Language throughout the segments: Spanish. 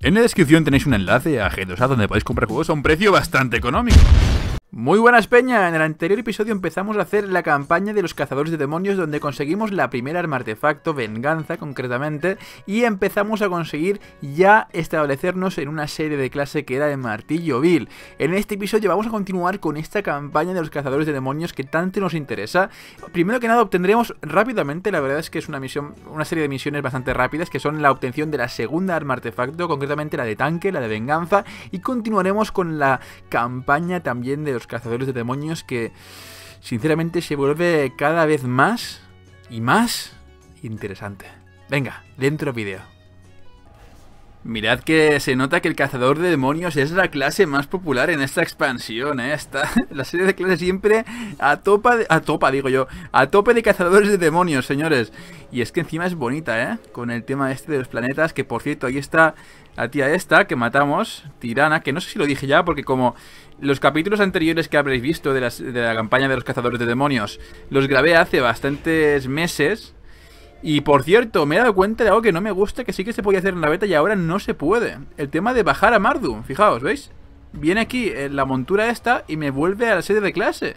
En la descripción tenéis un enlace a G2A donde podéis comprar juegos a un precio bastante económico. Muy buenas Peña, en el anterior episodio empezamos a hacer la campaña de los cazadores de demonios donde conseguimos la primera arma artefacto, venganza concretamente, y empezamos a conseguir ya establecernos en una serie de clase que era de martillo vil. En este episodio vamos a continuar con esta campaña de los cazadores de demonios que tanto nos interesa. Primero que nada obtendremos rápidamente, la verdad es que es una misión, una serie de misiones bastante rápidas que son la obtención de la segunda arma artefacto, concretamente la de tanque, la de venganza, y continuaremos con la campaña también de los cazadores de demonios que sinceramente se vuelve cada vez más y más interesante. Venga, dentro vídeo. Mirad que se nota que el cazador de demonios es la clase más popular en esta expansión, ¿eh? la serie de clases siempre a topa, de, a topa, digo yo, a tope de cazadores de demonios, señores. Y es que encima es bonita, ¿eh? Con el tema este de los planetas, que por cierto, ahí está la tía esta que matamos, Tirana, que no sé si lo dije ya, porque como los capítulos anteriores que habréis visto de, de la campaña de los cazadores de demonios, los grabé hace bastantes meses y por cierto, me he dado cuenta de algo que no me gusta, que sí que se podía hacer en la beta y ahora no se puede. El tema de bajar a Mardu, fijaos, ¿veis? Viene aquí en eh, la montura esta y me vuelve a la sede de clase.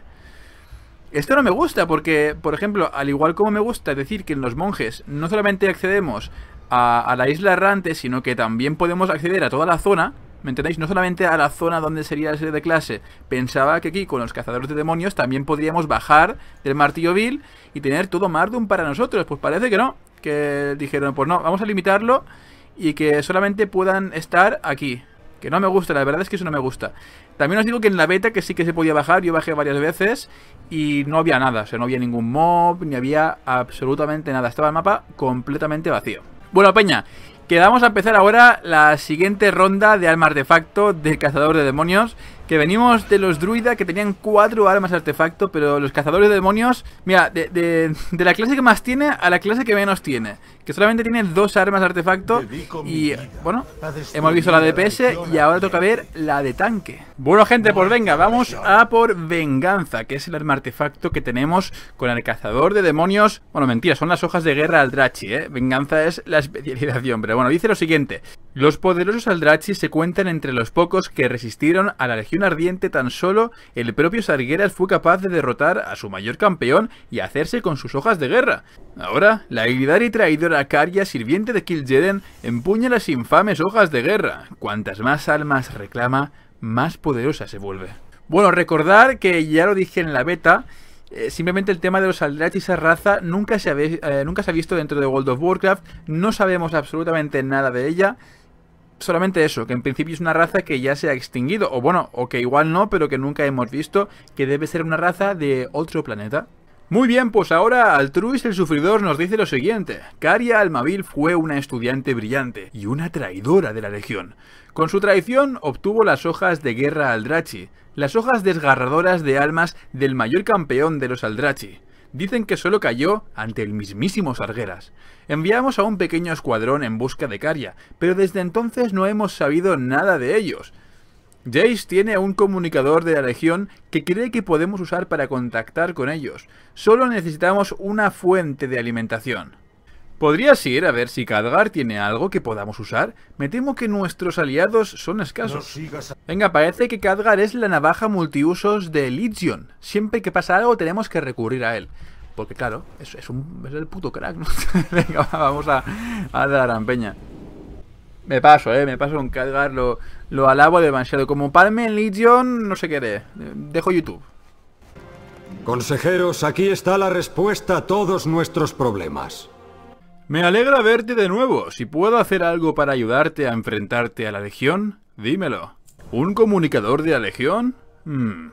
Esto no me gusta porque, por ejemplo, al igual como me gusta decir que en los monjes no solamente accedemos a, a la isla errante, sino que también podemos acceder a toda la zona, ¿Me entendéis? No solamente a la zona donde sería la serie de clase. Pensaba que aquí, con los cazadores de demonios, también podríamos bajar del martillo vil y tener todo Mardum para nosotros. Pues parece que no. Que dijeron, pues no, vamos a limitarlo y que solamente puedan estar aquí. Que no me gusta, la verdad es que eso no me gusta. También os digo que en la beta que sí que se podía bajar, yo bajé varias veces y no había nada. O sea, no había ningún mob, ni había absolutamente nada. Estaba el mapa completamente vacío. Bueno, Peña, Quedamos a empezar ahora la siguiente ronda de de facto del cazador de demonios que venimos de los druida que tenían cuatro armas artefacto, pero los cazadores de demonios, mira, de, la clase que más tiene a la clase que menos tiene. Que solamente tiene dos armas artefacto y, bueno, hemos visto la de PS y ahora toca ver la de tanque. Bueno, gente, pues venga, vamos a por venganza, que es el arma artefacto que tenemos con el cazador de demonios. Bueno, mentira, son las hojas de guerra al Drachi, ¿eh? Venganza es la especialización, pero bueno, dice lo siguiente. Los poderosos Aldrachi se cuentan entre los pocos que resistieron a la Legión Ardiente tan solo el propio Sargueras fue capaz de derrotar a su mayor campeón y hacerse con sus hojas de guerra. Ahora, la y traidora Karya, sirviente de Kil'jeden, empuña las infames hojas de guerra. Cuantas más almas reclama, más poderosa se vuelve. Bueno, recordar que ya lo dije en la beta, eh, simplemente el tema de los Aldrachi, esa raza, eh, nunca se ha visto dentro de World of Warcraft, no sabemos absolutamente nada de ella solamente eso, que en principio es una raza que ya se ha extinguido, o bueno, o que igual no, pero que nunca hemos visto, que debe ser una raza de otro planeta. Muy bien, pues ahora Altruis el Sufridor nos dice lo siguiente. Caria Almavil fue una estudiante brillante y una traidora de la Legión. Con su traición obtuvo las hojas de guerra Aldrachi, las hojas desgarradoras de almas del mayor campeón de los Aldrachi dicen que solo cayó ante el mismísimo Sargueras. Enviamos a un pequeño escuadrón en busca de Caria, pero desde entonces no hemos sabido nada de ellos. Jace tiene un comunicador de la Legión que cree que podemos usar para contactar con ellos. Solo necesitamos una fuente de alimentación. Podrías ir a ver si Khadgar tiene algo que podamos usar. Me temo que nuestros aliados son escasos. Venga, parece que Khadgar es la navaja multiusos de Legion. Siempre que pasa algo tenemos que recurrir a él. Porque claro, es, es un, el puto crack, Venga, vamos a, a dar Me paso, eh, me paso con Khadgar, lo, alabo alabo demasiado. Como palme en Legion, no sé qué Dejo YouTube. Consejeros, aquí está la respuesta a todos nuestros problemas. Me alegra verte de nuevo. Si puedo hacer algo para ayudarte a enfrentarte a la Legión, dímelo. ¿Un comunicador de la Legión? Hmm.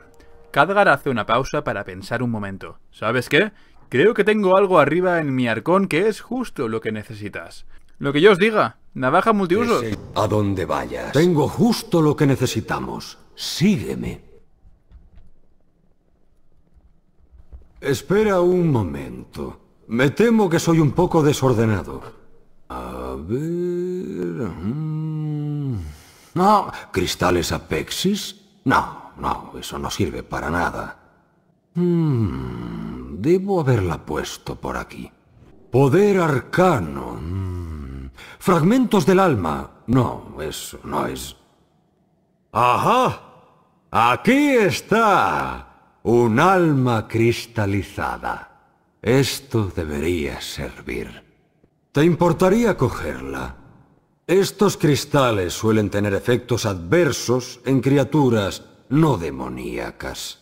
Cadgar hace una pausa para pensar un momento. ¿Sabes qué? Creo que tengo algo arriba en mi arcón que es justo lo que necesitas. Lo que yo os diga, navaja multiusos. A donde vayas. Tengo justo lo que necesitamos. Sígueme. Espera un momento. Me temo que soy un poco desordenado. A ver... Mm. No, cristales apexis. No, no, eso no sirve para nada. Mm, debo haberla puesto por aquí. Poder arcano. Mm. Fragmentos del alma. No, eso no es... ¡Ajá! Aquí está. Un alma cristalizada. Esto debería servir. ¿Te importaría cogerla? Estos cristales suelen tener efectos adversos en criaturas no demoníacas.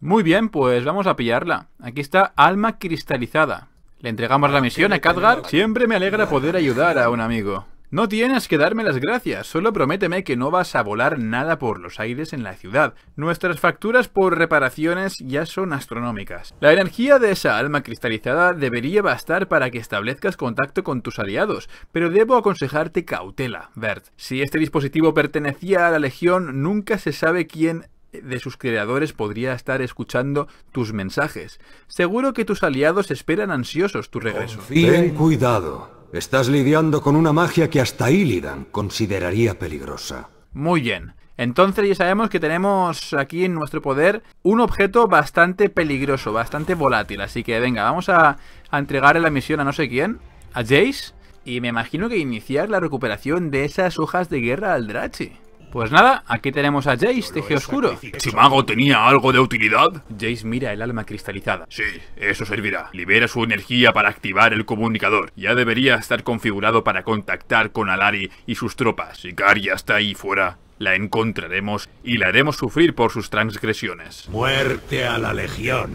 Muy bien, pues vamos a pillarla. Aquí está Alma Cristalizada. Le entregamos la misión a Khadgar. Siempre me alegra poder ayudar a un amigo. No tienes que darme las gracias, solo prométeme que no vas a volar nada por los aires en la ciudad. Nuestras facturas por reparaciones ya son astronómicas. La energía de esa alma cristalizada debería bastar para que establezcas contacto con tus aliados, pero debo aconsejarte cautela, Bert. Si este dispositivo pertenecía a la Legión, nunca se sabe quién de sus creadores podría estar escuchando tus mensajes. Seguro que tus aliados esperan ansiosos tu regreso. Ten cuidado. Estás lidiando con una magia que hasta Illidan consideraría peligrosa. Muy bien. Entonces ya sabemos que tenemos aquí en nuestro poder un objeto bastante peligroso, bastante volátil. Así que venga, vamos a, a entregarle la misión a no sé quién, a Jace. Y me imagino que iniciar la recuperación de esas hojas de guerra al Drachi. Pues nada, aquí tenemos a Jace, teje oscuro. Si Mago tenía algo de utilidad. Jace mira el alma cristalizada. Sí, eso servirá. Libera su energía para activar el comunicador. Ya debería estar configurado para contactar con Alari y sus tropas. Si Caria está ahí fuera, la encontraremos y la haremos sufrir por sus transgresiones. Muerte a la legión.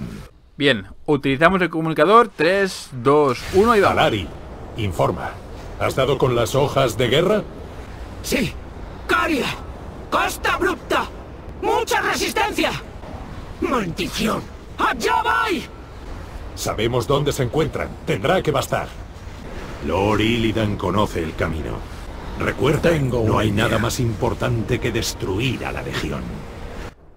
Bien, utilizamos el comunicador. 3, 2, 1 y va. Alari, informa. ¿Has dado con las hojas de guerra? Sí, Caria. ¡Costa abrupta! ¡Mucha resistencia! ¡Maldición! ¡Allá voy! Sabemos dónde se encuentran. Tendrá que bastar. Lord Illidan conoce el camino. Recuerda, no hay nada más importante que destruir a la Legión.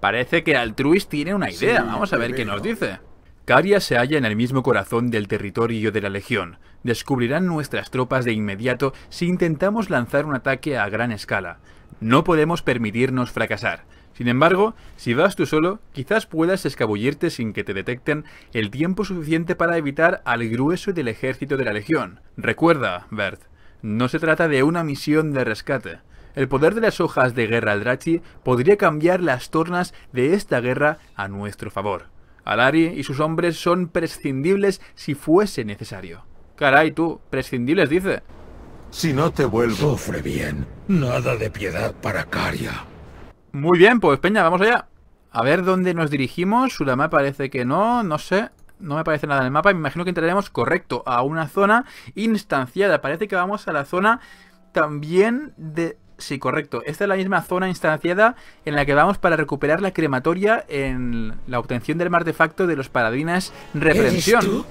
Parece que Altruis tiene una idea. Vamos a ver qué nos dice. Caria se halla en el mismo corazón del territorio de la Legión. Descubrirán nuestras tropas de inmediato si intentamos lanzar un ataque a gran escala. No podemos permitirnos fracasar. Sin embargo, si vas tú solo, quizás puedas escabullirte sin que te detecten el tiempo suficiente para evitar al grueso del ejército de la Legión. Recuerda, Bert, no se trata de una misión de rescate. El poder de las hojas de guerra Aldrachi podría cambiar las tornas de esta guerra a nuestro favor. Alari y sus hombres son prescindibles si fuese necesario. Caray, tú, prescindibles dice. Si no te vuelvo... Sufre bien. Nada de piedad para Caria. Muy bien, pues Peña, vamos allá. A ver dónde nos dirigimos. Sulamá parece que no, no sé. No me parece nada en el mapa. Me imagino que entraremos correcto a una zona instanciada. Parece que vamos a la zona también de... Sí, correcto. Esta es la misma zona instanciada en la que vamos para recuperar la crematoria en la obtención del artefacto de los paradinas. Reprensión.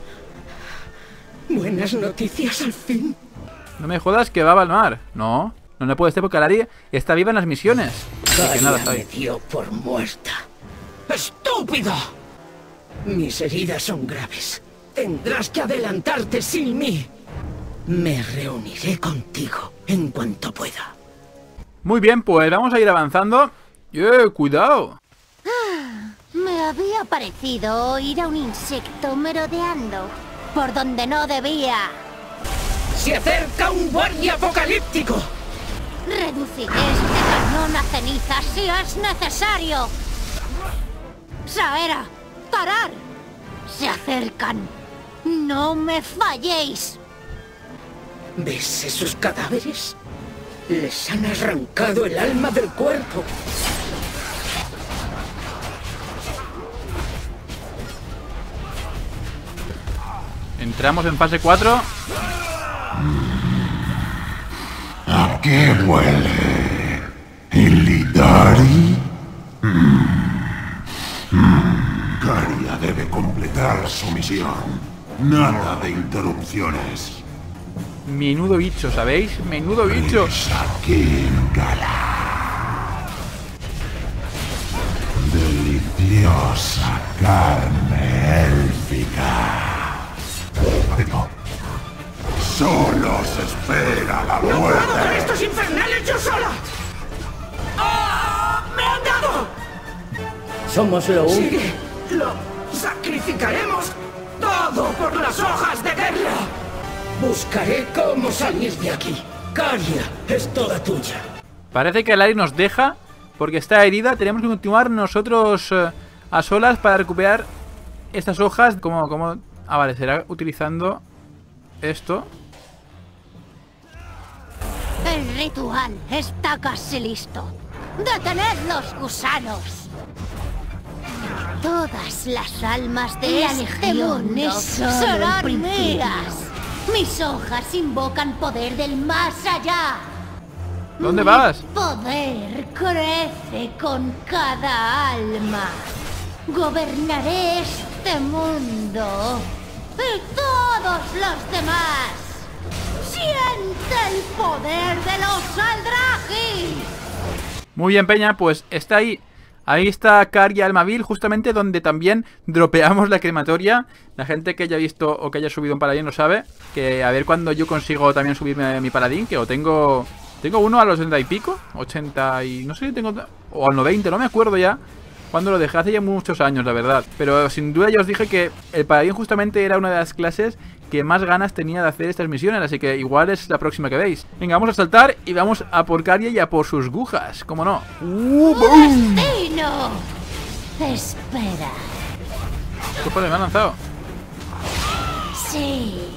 Buenas noticias al fin. No me jodas que va a Balmar. No, no le puede ser porque Alari está viva en las misiones. Así que nada, por muerta. ¡Estúpido! Mis heridas son graves. Tendrás que adelantarte sin mí. Me reuniré contigo en cuanto pueda. Muy bien, pues vamos a ir avanzando. ¡Eh, cuidado! Ah, me había parecido oír a un insecto merodeando por donde no debía. ¡Se acerca un guardia apocalíptico! Reduciré este cañón a cenizas si es necesario. Saera, parar. Se acercan. No me falléis. ¿Ves esos cadáveres? Les han arrancado el alma del cuerpo. Entramos en fase 4 qué huele? Elidari. Mm. Hmm. debe completar su misión. Nada de interrupciones. Menudo bicho, ¿sabéis? Menudo bicho. Deliciosa carne élfica. ¡No se espera la muerte. ¡No puedo con estos infernales yo sola! ¡Ah! ¡Me han dado! Somos lo único. sacrificaremos todo por las hojas de guerra. Buscaré cómo salir de aquí. Caria es toda tuya. Parece que el aire nos deja porque está herida. Tenemos que continuar nosotros eh, a solas para recuperar estas hojas. ¿Cómo, cómo? aparecerá ah, utilizando esto ritual está casi listo. ¡Detened los gusanos! Todas las almas de este mundo serán mías. Mis hojas invocan poder del más allá. ¿Dónde vas? poder crece con cada alma. Gobernaré este mundo y todos los demás. Muy bien, Peña, pues está ahí. Ahí está Caria Almavil, justamente donde también dropeamos la crematoria. La gente que haya visto o que haya subido un paladín lo sabe. Que a ver cuando yo consigo también subirme mi paladín, que o tengo... Tengo uno a los 80 y pico, 80 y... no sé, tengo... o al 90, no me acuerdo ya. Cuando lo dejé hace ya muchos años, la verdad. Pero sin duda ya os dije que el paladín justamente era una de las clases que más ganas tenía de hacer estas misiones, así que igual es la próxima que veis. Venga, vamos a saltar y vamos a por Caria y a por sus gujas, ¿cómo no. ¡Uh, boom! Espera. ¿Qué padre me lanzado? Sí.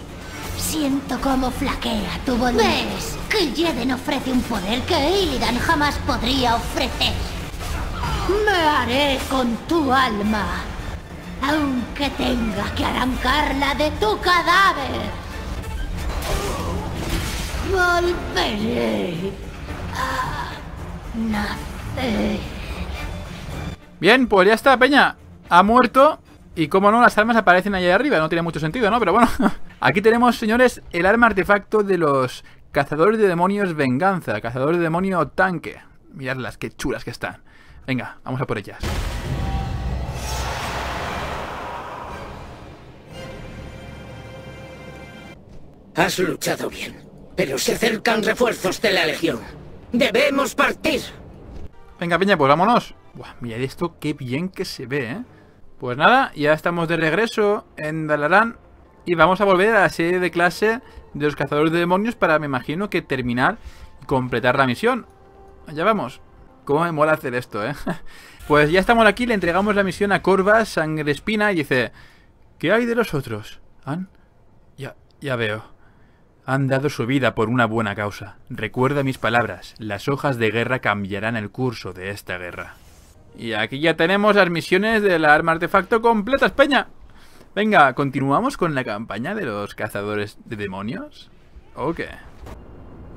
Siento cómo flaquea tu voluntad. ¿Ves? Que Jeden ofrece un poder que Illidan jamás podría ofrecer. Me haré con tu alma aunque tenga que arrancarla de tu cadáver. Volveré a nacer. Bien, pues ya está, Peña. Ha muerto. Y como no, las armas aparecen allá arriba. No tiene mucho sentido, ¿no? Pero bueno. Aquí tenemos, señores, el arma artefacto de los cazadores de demonios venganza. Cazadores de demonio tanque. Miradlas, qué chulas que están. Venga, vamos a por ellas. Has luchado bien, pero se acercan refuerzos de la Legión. ¡Debemos partir! Venga, Peña, pues vámonos. Buah, mirad esto, qué bien que se ve, ¿eh? Pues nada, ya estamos de regreso en Dalaran y vamos a volver a la serie de clase de los cazadores de demonios para, me imagino, que terminar y completar la misión. Allá vamos. Cómo me mola hacer esto, ¿eh? Pues ya estamos aquí, le entregamos la misión a Corva Sangre Espina, y dice... ¿Qué hay de los otros? Ya, ya veo. Han dado su vida por una buena causa. Recuerda mis palabras, las hojas de guerra cambiarán el curso de esta guerra. Y aquí ya tenemos las misiones de la arma artefacto completas, Peña. Venga, ¿continuamos con la campaña de los cazadores de demonios? ¿O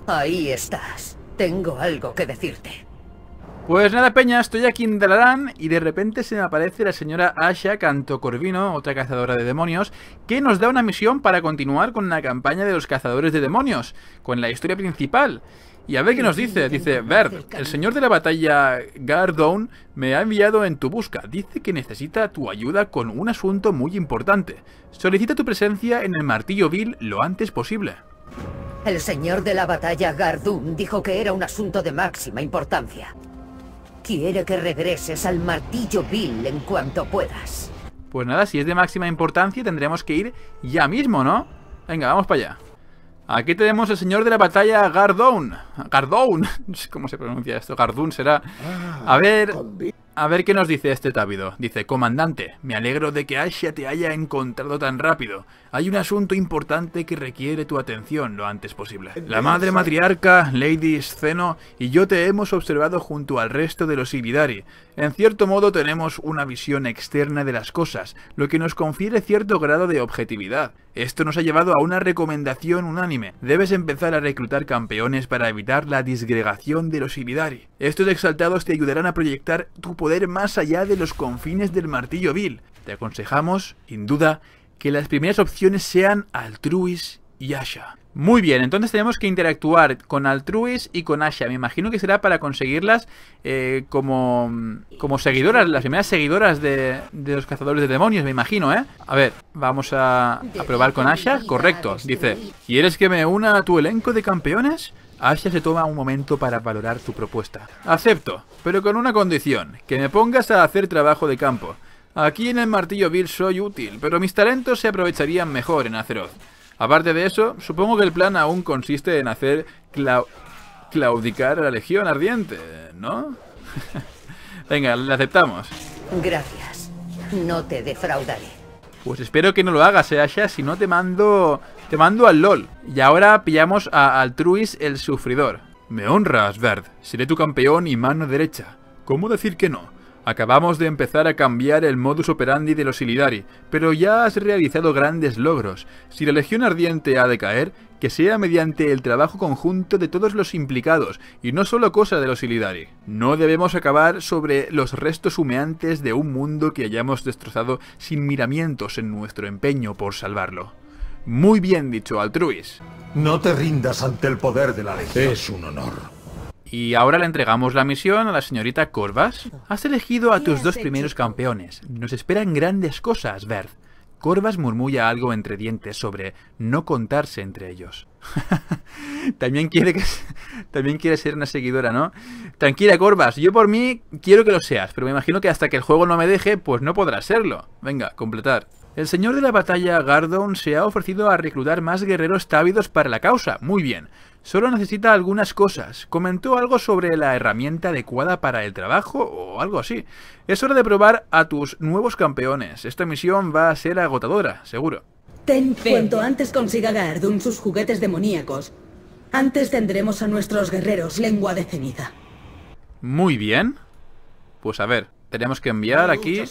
Ahí estás. Tengo algo que decirte. Pues nada, Peña, estoy aquí en Dalaran y de repente se me aparece la señora Asha Canto Corvino, otra cazadora de demonios, que nos da una misión para continuar con la campaña de los cazadores de demonios, con la historia principal. Y a ver qué nos dice. Dice, Verd, el señor de la batalla Gardon me ha enviado en tu busca. Dice que necesita tu ayuda con un asunto muy importante. Solicita tu presencia en el martillo vil lo antes posible. El señor de la batalla Gardun dijo que era un asunto de máxima importancia. Quiere que regreses al martillo Bill en cuanto puedas. Pues nada, si es de máxima importancia tendremos que ir ya mismo, ¿no? Venga, vamos para allá. Aquí tenemos el señor de la batalla Gardown. Gardown. No sé cómo se pronuncia esto. Gardun será. Ah, A ver... A ver qué nos dice este Távido. Dice, comandante, me alegro de que Asha te haya encontrado tan rápido. Hay un asunto importante que requiere tu atención lo antes posible. La madre matriarca, Lady Sceno, y yo te hemos observado junto al resto de los Ibidari. En cierto modo tenemos una visión externa de las cosas, lo que nos confiere cierto grado de objetividad. Esto nos ha llevado a una recomendación unánime. Debes empezar a reclutar campeones para evitar la disgregación de los Ibidari. Estos exaltados te ayudarán a proyectar tu poder más allá de los confines del martillo vil. Te aconsejamos, sin duda, que las primeras opciones sean Altruis y Asha. Muy bien, entonces tenemos que interactuar con Altruis y con Asha. Me imagino que será para conseguirlas eh, como, como seguidoras, las primeras seguidoras de, de, los cazadores de demonios, me imagino, ¿eh? A ver, vamos a, a probar con Asha. Correcto, dice. ¿Quieres que me una a tu elenco de campeones? Asha se toma un momento para valorar tu propuesta. Acepto, pero con una condición, que me pongas a hacer trabajo de campo. Aquí en el martillo Bill soy útil, pero mis talentos se aprovecharían mejor en Azeroth. Aparte de eso, supongo que el plan aún consiste en hacer claudicar a la Legión Ardiente, ¿no? Venga, le aceptamos. Gracias. No te defraudaré. Pues espero que no lo hagas, ¿eh, Asha, si no te mando te mando al LOL. Y ahora pillamos a Altruis el Sufridor. Me honras, Verd. Seré tu campeón y mano derecha. ¿Cómo decir que no? Acabamos de empezar a cambiar el modus operandi de los Ilidari, pero ya has realizado grandes logros. Si la Legión Ardiente ha de caer, que sea mediante el trabajo conjunto de todos los implicados, y no solo cosa de los Ilidari. No debemos acabar sobre los restos humeantes de un mundo que hayamos destrozado sin miramientos en nuestro empeño por salvarlo. Muy bien dicho, Altruis. No te rindas ante el poder de la ley. Es un honor. Y ahora le entregamos la misión a la señorita Corvas. Has elegido a tus dos primeros campeones. Nos esperan grandes cosas, Verd. Corvas murmulla algo entre dientes sobre no contarse entre ellos. también, quiere también quiere ser una seguidora, ¿no? Tranquila, Corvas, yo por mí quiero que lo seas, pero me imagino que hasta que el juego no me deje, pues no podrás serlo. Venga, completar. El señor de la batalla Gardon se ha ofrecido a reclutar más guerreros távidos para la causa. Muy bien. Solo necesita algunas cosas. Comentó algo sobre la herramienta adecuada para el trabajo o algo así. Es hora de probar a tus nuevos campeones. Esta misión va a ser agotadora, seguro. Ten, cuanto antes consiga Gardon sus juguetes demoníacos, antes tendremos a nuestros guerreros lengua de ceniza. Muy bien. Pues a ver, tenemos que enviar aquí...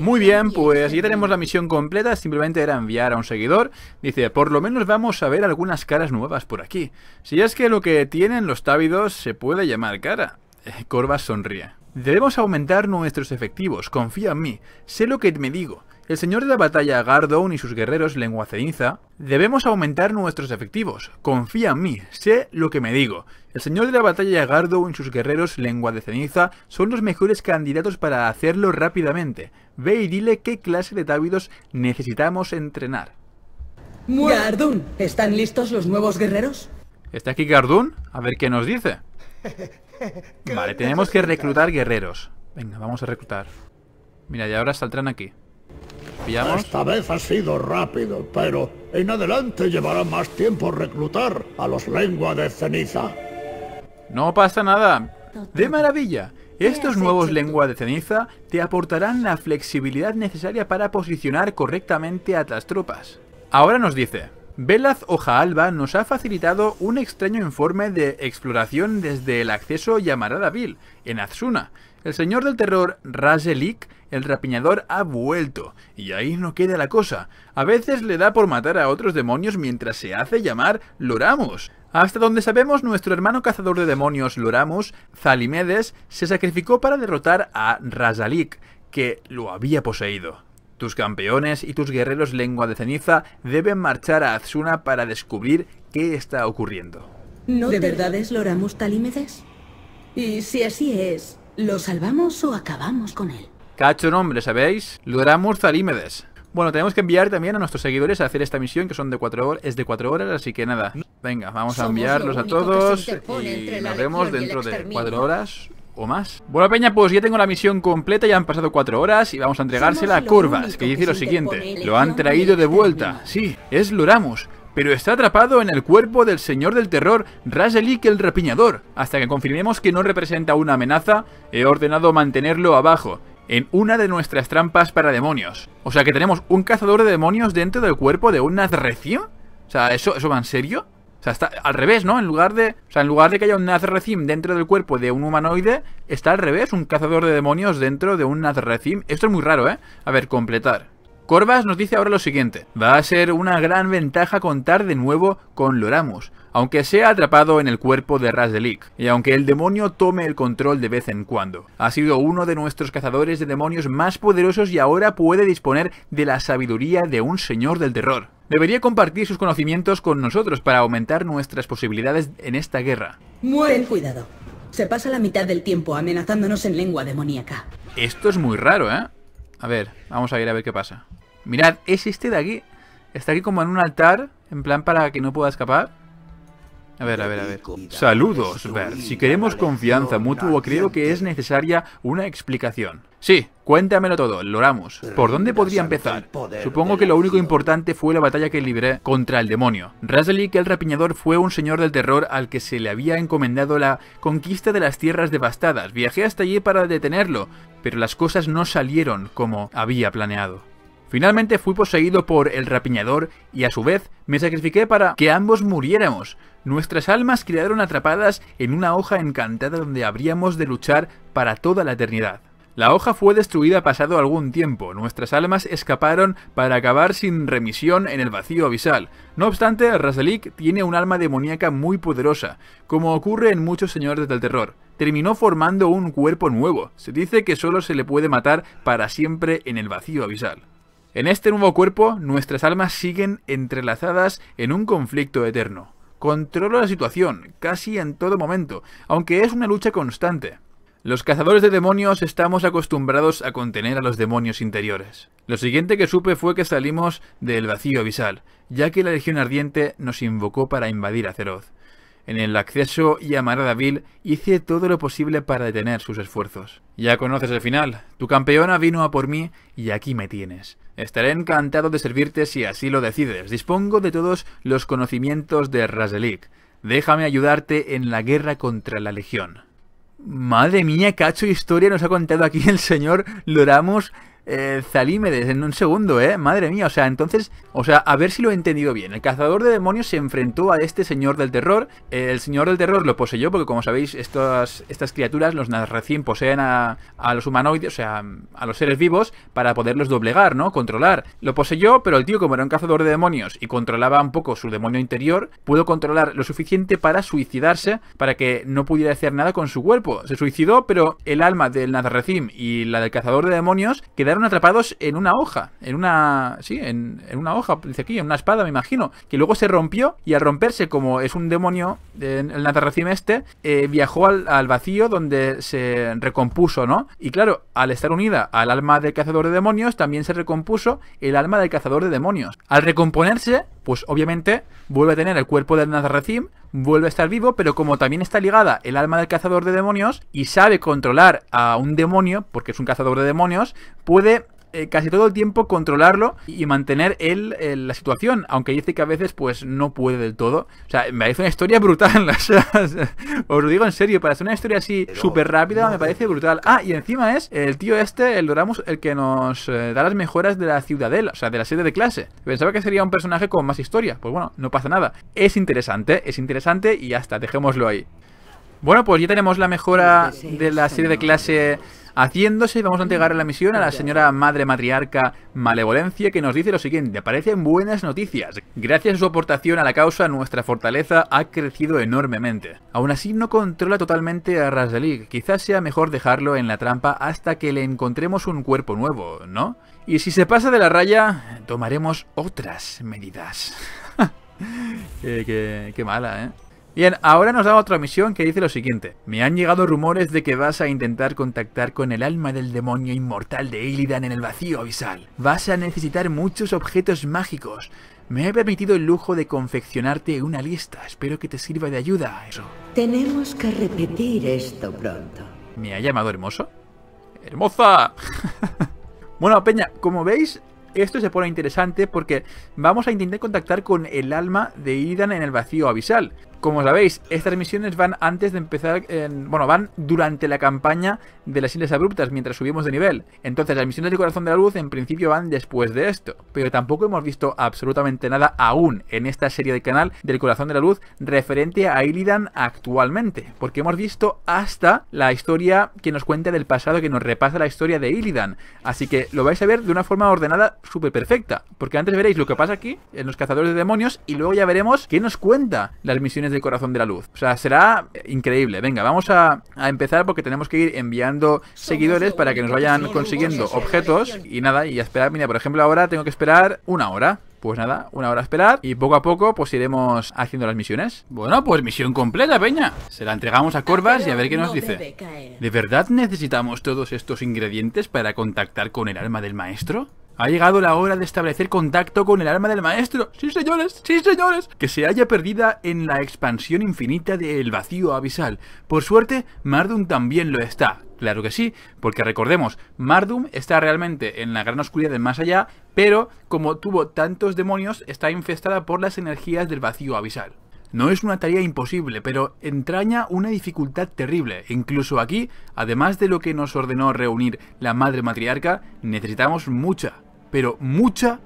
Muy bien, pues ya tenemos la misión completa, simplemente era enviar a un seguidor. Dice, por lo menos vamos a ver algunas caras nuevas por aquí. Si es que lo que tienen los távidos se puede llamar cara. Eh, Corva sonríe. Debemos aumentar nuestros efectivos, confía en mí, sé lo que me digo el señor de la batalla Gardown y sus guerreros lengua ceniza, debemos aumentar nuestros efectivos. Confía en mí, sé lo que me digo. El señor de la batalla Gardown y sus guerreros lengua de ceniza son los mejores candidatos para hacerlo rápidamente. Ve y dile qué clase de távidos necesitamos entrenar. Gardun, ¿están listos los nuevos guerreros? ¿Está aquí Gardun? A ver qué nos dice. vale, tenemos que reclutar guerreros. Venga, vamos a reclutar. Mira, y ahora saldrán aquí. Esta vez ha sido rápido, pero en adelante llevará más tiempo reclutar a los Lenguas de ceniza. No pasa nada. De maravilla. Estos nuevos lenguas de ceniza te aportarán la flexibilidad necesaria para posicionar correctamente a tus tropas. Ahora nos dice, Velaz Oja Alba nos ha facilitado un extraño informe de exploración desde el acceso Yamarada Vil, en Azsuna. El señor del terror Razelik el rapiñador ha vuelto, y ahí no queda la cosa. A veces le da por matar a otros demonios mientras se hace llamar Loramus. Hasta donde sabemos, nuestro hermano cazador de demonios Loramus, Zalimedes, se sacrificó para derrotar a Razalik, que lo había poseído. Tus campeones y tus guerreros lengua de ceniza deben marchar a Azuna para descubrir qué está ocurriendo. ¿No ¿De verdad es Loramus Talimedes? Y si así es, ¿lo salvamos o acabamos con él? Cacho nombre, ¿sabéis? Logramos Zalímedes. Bueno, tenemos que enviar también a nuestros seguidores a hacer esta misión que son de cuatro horas, es de 4 horas, así que nada. Venga, vamos a enviarlos a todos y nos vemos dentro de cuatro horas o más. Bueno, Peña, pues ya tengo la misión completa, ya han pasado cuatro horas y vamos a entregársela a Curvas, que dice lo siguiente. Lo han traído de vuelta. Sí, es Loramus, pero está atrapado en el cuerpo del señor del terror Razelik el Repiñador. Hasta que confirmemos que no representa una amenaza, he ordenado mantenerlo abajo en una de nuestras trampas para demonios. O sea que tenemos un cazador de demonios dentro del cuerpo de un Nazrecim. O sea, ¿eso, ¿eso va en serio? O sea, está al revés, ¿no? En lugar de, o sea, en lugar de que haya un Nazrecim dentro del cuerpo de un humanoide, está al revés, un cazador de demonios dentro de un Nazrecim. Esto es muy raro, ¿eh? A ver, completar. Corvas nos dice ahora lo siguiente. Va a ser una gran ventaja contar de nuevo con Loramus aunque sea atrapado en el cuerpo de Razdelik, y aunque el demonio tome el control de vez en cuando. Ha sido uno de nuestros cazadores de demonios más poderosos y ahora puede disponer de la sabiduría de un señor del terror. Debería compartir sus conocimientos con nosotros para aumentar nuestras posibilidades en esta guerra. Ten cuidado. Se pasa la mitad del tiempo amenazándonos en lengua demoníaca. Esto es muy raro, ¿eh? A ver, vamos a ir a ver qué pasa. Mirad, es este de aquí. Está aquí como en un altar, en plan para que no pueda escapar. A ver, a ver, a ver. Saludos, Bert. Si queremos confianza mutua, creo que es necesaria una explicación. Sí, cuéntamelo todo, lo ¿Por dónde podría empezar? Supongo que lo único importante fue la batalla que libré contra el demonio. que el rapiñador fue un señor del terror al que se le había encomendado la conquista de las tierras devastadas. Viajé hasta allí para detenerlo, pero las cosas no salieron como había planeado. Finalmente fui poseído por el rapiñador y a su vez me sacrifiqué para que ambos muriéramos. Nuestras almas quedaron atrapadas en una hoja encantada donde habríamos de luchar para toda la eternidad. La hoja fue destruida pasado algún tiempo, nuestras almas escaparon para acabar sin remisión en el vacío abisal. No obstante, Razalik tiene un alma demoníaca muy poderosa, como ocurre en muchos señores del terror. Terminó formando un cuerpo nuevo, se dice que solo se le puede matar para siempre en el vacío abisal. En este nuevo cuerpo, nuestras almas siguen entrelazadas en un conflicto eterno. Controlo la situación, casi en todo momento, aunque es una lucha constante. Los cazadores de demonios estamos acostumbrados a contener a los demonios interiores. Lo siguiente que supe fue que salimos del vacío abisal, ya que la Legión Ardiente nos invocó para invadir Azeroth. En el acceso y Amarada Vil hice todo lo posible para detener sus esfuerzos. Ya conoces el final, tu campeona vino a por mí y aquí me tienes. Estaré encantado de servirte si así lo decides. Dispongo de todos los conocimientos de Raselik. Déjame ayudarte en la guerra contra la Legión. Madre mía, cacho historia nos ha contado aquí el señor Loramos eh, Zalímedes en un segundo, ¿eh? Madre mía, o sea, entonces, o sea, a ver si lo he entendido bien. El cazador de demonios se enfrentó a este señor del terror. Eh, el señor del terror lo poseyó porque, como sabéis, estas, criaturas, los recién poseen a, los humanoides, o sea, a los seres vivos, para poderlos doblegar, ¿no? Controlar. Lo poseyó, pero el tío, como era un cazador de demonios y controlaba un poco su demonio interior, pudo controlar lo suficiente para suicidarse, para que no pudiera hacer nada con su cuerpo. Se suicidó, pero el alma del nazarrecim y la del cazador de demonios quedaron atrapados en una hoja, en una... Sí, en, una hoja, dice aquí, en una espada, me imagino, que luego se rompió y al romperse, como es un demonio, en el Natarracim este, eh, viajó al, al, vacío donde se recompuso, ¿no? Y claro, al estar unida al alma del cazador de demonios, también se recompuso el alma del cazador de demonios. Al recomponerse, pues obviamente vuelve a tener el cuerpo de Nazarethim, vuelve a estar vivo, pero como también está ligada el alma del cazador de demonios y sabe controlar a un demonio, porque es un cazador de demonios, puede eh, casi todo el tiempo controlarlo y mantener él eh, la situación, aunque dice que a veces pues no puede del todo. O sea, me parece una historia brutal, os lo digo en serio, para ser una historia así súper rápida me parece brutal. Ah, y encima es el tío este, el Doramus, el que nos eh, da las mejoras de la ciudadela, o sea, de la serie de clase. Pensaba que sería un personaje con más historia, pues bueno, no pasa nada. Es interesante, es interesante y ya está, dejémoslo ahí. Bueno, pues ya tenemos la mejora de la serie de clase haciéndose. Vamos a entregar la misión a la señora madre matriarca Malevolencia, que nos dice lo siguiente. Parecen buenas noticias. Gracias a su aportación a la causa, nuestra fortaleza ha crecido enormemente. Aún así, no controla totalmente a Rasdalik. Quizás sea mejor dejarlo en la trampa hasta que le encontremos un cuerpo nuevo, ¿no? Y si se pasa de la raya, tomaremos otras medidas. qué mala, ¿eh? Bien, ahora nos da otra misión que dice lo siguiente. Me han llegado rumores de que vas a intentar contactar con el alma del demonio inmortal de Illidan en el vacío abisal. Vas a necesitar muchos objetos mágicos. Me he permitido el lujo de confeccionarte una lista. Espero que te sirva de ayuda eso. Tenemos que repetir esto pronto. ¿Me ha llamado hermoso? ¡Hermosa! bueno, Peña, como veis, esto se pone interesante porque vamos a intentar contactar con el alma de Illidan en el vacío abisal. Como sabéis, estas misiones van antes de empezar, bueno, van durante la campaña de las Islas Abruptas, mientras subimos de nivel. Entonces, las misiones del Corazón de la Luz en principio van después de esto. Pero tampoco hemos visto absolutamente nada aún en esta serie de canal del Corazón de la Luz referente a Illidan actualmente. Porque hemos visto hasta la historia que nos cuenta del pasado, que nos repasa la historia de Illidan. Así que lo vais a ver de una forma ordenada súper perfecta. Porque antes veréis lo que pasa aquí, en los Cazadores de Demonios, y luego ya veremos qué nos cuenta las misiones del corazón de la luz. O sea, será increíble. Venga, vamos a, a empezar porque tenemos que ir enviando seguidores para que nos vayan consiguiendo objetos. Y nada, y a esperar. Mira, por ejemplo, ahora tengo que esperar una hora. Pues nada, una hora a esperar y poco a poco pues iremos haciendo las misiones. Bueno, pues misión completa, peña. Se la entregamos a Corvas y a ver qué nos dice. ¿De verdad necesitamos todos estos ingredientes para contactar con el alma del maestro? Ha llegado la hora de establecer contacto con el alma del maestro. Sí, señores, sí, señores. Que se haya perdida en la expansión infinita del vacío abisal. Por suerte, Mardum también lo está. Claro que sí, porque recordemos, Mardum está realmente en la gran oscuridad de más allá, pero como tuvo tantos demonios, está infestada por las energías del vacío abisal. No es una tarea imposible, pero entraña una dificultad terrible. Incluso aquí, además de lo que nos ordenó reunir la Madre Matriarca, necesitamos mucha, pero mucha,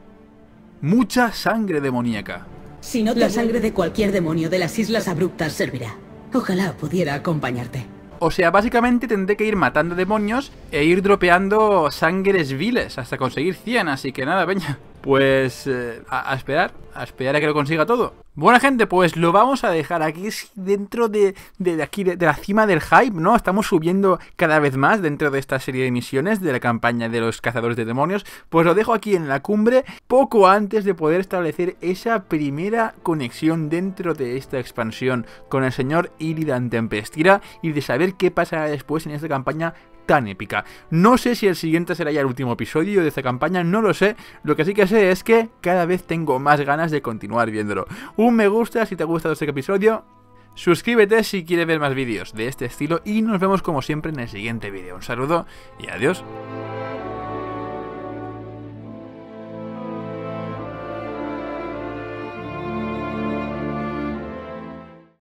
mucha sangre demoníaca. Si no La sangre de cualquier demonio de las Islas Abruptas servirá. Ojalá pudiera acompañarte. O sea, básicamente tendré que ir matando demonios e ir dropeando sangres viles hasta conseguir 100, así que nada, venga. Pues eh, a, esperar, a esperar a que lo consiga todo. Buena gente, pues lo vamos a dejar aquí dentro de, de, aquí, de, la cima del hype, ¿no? Estamos subiendo cada vez más dentro de esta serie de misiones de la campaña de los cazadores de demonios. Pues lo dejo aquí en la cumbre, poco antes de poder establecer esa primera conexión dentro de esta expansión con el señor Iridan Tempestira y de saber qué pasará después en esta campaña tan épica. No sé si el siguiente será ya el último episodio de esta campaña, no lo sé. Lo que sí que sé es que cada vez tengo más ganas de continuar viéndolo. Un me gusta si te ha gustado este episodio. Suscríbete si quieres ver más vídeos de este estilo y nos vemos como siempre en el siguiente vídeo. Un saludo y adiós.